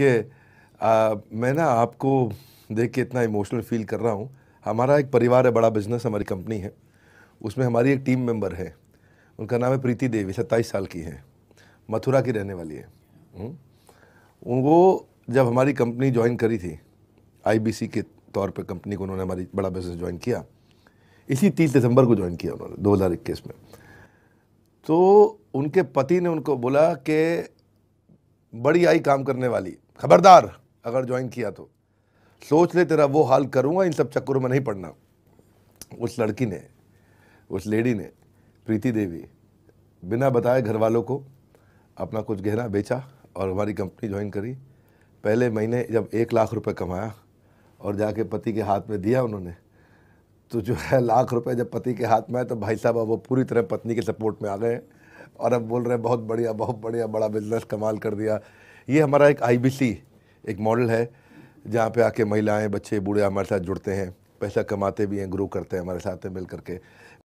कि मैं ना आपको देख के इतना इमोशनल फील कर रहा हूँ हमारा एक परिवार है बड़ा बिजनेस हमारी कंपनी है उसमें हमारी एक टीम मेंबर है उनका नाम है प्रीति देवी सत्ताईस साल की है मथुरा की रहने वाली है हम्म। वो जब हमारी कंपनी ज्वाइन करी थी आईबीसी के तौर पे कंपनी को उन्होंने हमारी बड़ा बिजनेस ज्वाइन किया इसी तीस दिसंबर को ज्वाइन किया उन्होंने इक्कीस में तो उनके पति ने उनको बोला कि बड़ी आई काम करने वाली खबरदार अगर ज्वाइन किया तो सोच ले तेरा वो हाल करूँगा इन सब चक्करों में नहीं पड़ना उस लड़की ने उस लेडी ने प्रीति देवी बिना बताए घर वालों को अपना कुछ गहना बेचा और हमारी कंपनी ज्वाइन करी पहले महीने जब एक लाख रुपए कमाया और जाके पति के हाथ में दिया उन्होंने तो जो है लाख रुपए जब पति के हाथ में आए तो भाई साहब अब वो पूरी तरह पत्नी के सपोर्ट में आ गए और अब बोल रहे हैं बहुत बढ़िया बहुत बढ़िया बड़ा बिजनेस कमाल कर दिया ये हमारा एक आई एक मॉडल है जहाँ पे आके महिलाएं बच्चे बूढ़े हमारे साथ जुड़ते हैं पैसा कमाते भी हैं ग्रो करते हैं हमारे साथ मिल करके